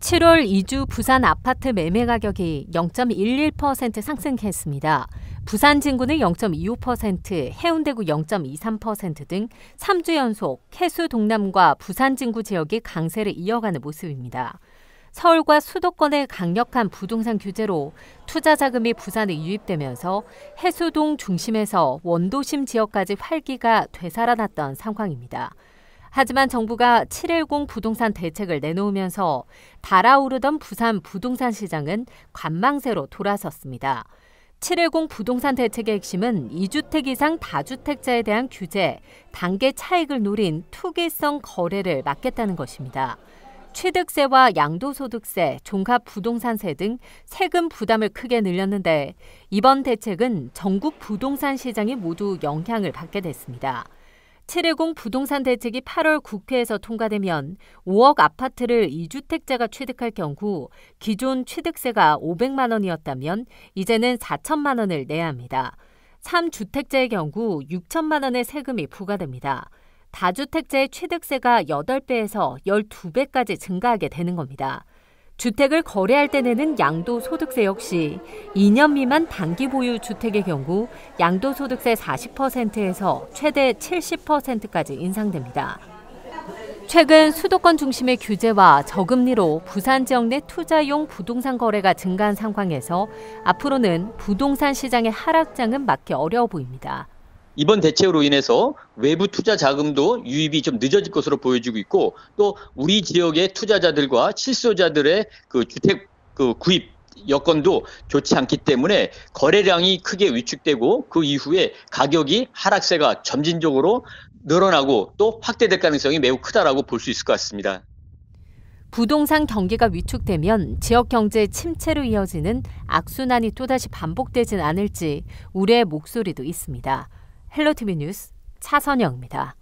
7월 2주 부산 아파트 매매 가격이 0.11% 상승했습니다. 부산 진구는 0.25%, 해운대구 0.23%등 3주 연속 해수 동남과 부산 진구 지역이 강세를 이어가는 모습입니다. 서울과 수도권의 강력한 부동산 규제로 투자 자금이 부산에 유입되면서 해수동 중심에서 원도심 지역까지 활기가 되살아났던 상황입니다. 하지만 정부가 710 부동산 대책을 내놓으면서 달아오르던 부산 부동산 시장은 관망세로 돌아섰습니다. 710 부동산 대책의 핵심은 2주택 이상 다주택자에 대한 규제, 단계 차익을 노린 투기성 거래를 막겠다는 것입니다. 취득세와 양도소득세, 종합부동산세 등 세금 부담을 크게 늘렸는데 이번 대책은 전국 부동산 시장이 모두 영향을 받게 됐습니다. 710 부동산 대책이 8월 국회에서 통과되면 5억 아파트를 2주택자가 취득할 경우 기존 취득세가 500만 원이었다면 이제는 4천만 원을 내야 합니다. 3주택자의 경우 6천만 원의 세금이 부과됩니다. 다주택자의 취득세가 8배에서 12배까지 증가하게 되는 겁니다. 주택을 거래할 때 내는 양도소득세 역시 2년 미만 단기 보유 주택의 경우 양도소득세 40%에서 최대 70%까지 인상됩니다. 최근 수도권 중심의 규제와 저금리로 부산 지역 내 투자용 부동산 거래가 증가한 상황에서 앞으로는 부동산 시장의 하락장은 막기 어려워 보입니다. 이번 대책으로 인해서 외부 투자 자금도 유입이 좀 늦어질 것으로 보여지고 있고 또 우리 지역의 투자자들과 실소자들의 그 주택 그 구입 여건도 좋지 않기 때문에 거래량이 크게 위축되고 그 이후에 가격이 하락세가 점진적으로 늘어나고 또 확대될 가능성이 매우 크다라고 볼 수 있을 것 같습니다. 부동산 경기가 위축되면 지역 경제 의 침체로 이어지는 악순환이 또다시 반복되진 않을지 우려의 목소리도 있습니다. 헬로티비 뉴스 차선영입니다.